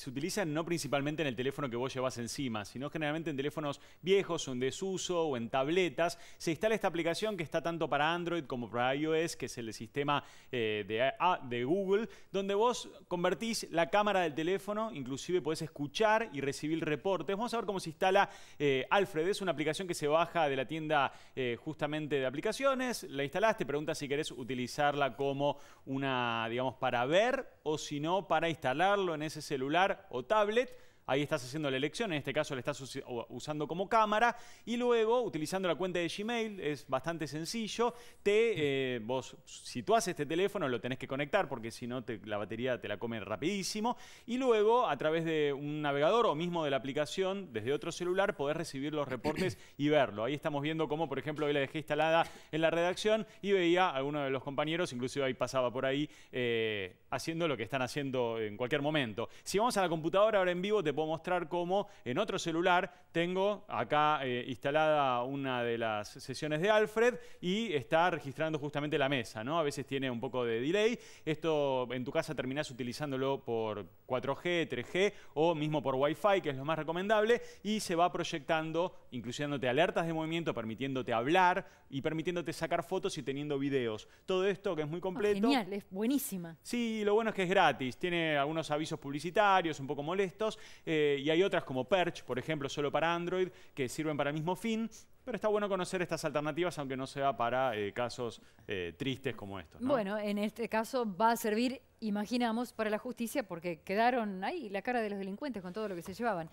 se utiliza no principalmente en el teléfono que vos llevas encima, sino generalmente en teléfonos viejos o en desuso o en tabletas. Se instala esta aplicación que está tanto para Android como para iOS, que es el sistema eh, ah, de, Google, donde vos convertís la cámara del teléfono, inclusive podés escuchar y recibir reportes. Vamos a ver cómo se instala eh, Alfred. Es una aplicación que se baja de la tienda eh, justamente de aplicaciones. La te pregunta si querés utilizarla como una, digamos, para ver o si no, para instalarlo en ese celular o tablet. Ahí estás haciendo la elección, en este caso la estás usando como cámara y luego utilizando la cuenta de Gmail, es bastante sencillo, te, eh, vos situás este teléfono, lo tenés que conectar porque si no la batería te la come rapidísimo y luego a través de un navegador o mismo de la aplicación desde otro celular podés recibir los reportes y verlo. Ahí estamos viendo cómo, por ejemplo, hoy la dejé instalada en la redacción y veía a alguno de los compañeros, inclusive ahí pasaba por ahí... Eh, haciendo lo que están haciendo en cualquier momento. Si vamos a la computadora ahora en vivo, te puedo mostrar cómo en otro celular tengo acá eh, instalada una de las sesiones de Alfred y está registrando justamente la mesa, ¿no? A veces tiene un poco de delay. Esto en tu casa terminás utilizándolo por 4G, 3G o mismo por Wi-Fi, que es lo más recomendable, y se va proyectando, incluyéndote alertas de movimiento, permitiéndote hablar y permitiéndote sacar fotos y teniendo videos. Todo esto que es muy ah, completo. genial, es buenísima. Sí, y lo bueno es que es gratis. Tiene algunos avisos publicitarios un poco molestos eh, y hay otras como Perch, por ejemplo, solo para Android, que sirven para el mismo fin. Pero está bueno conocer estas alternativas, aunque no sea para eh, casos eh, tristes como estos. Bueno, en este caso va a servir, imaginamos, para la justicia, porque quedaron ahí la cara de los delincuentes con todo lo que se llevaban.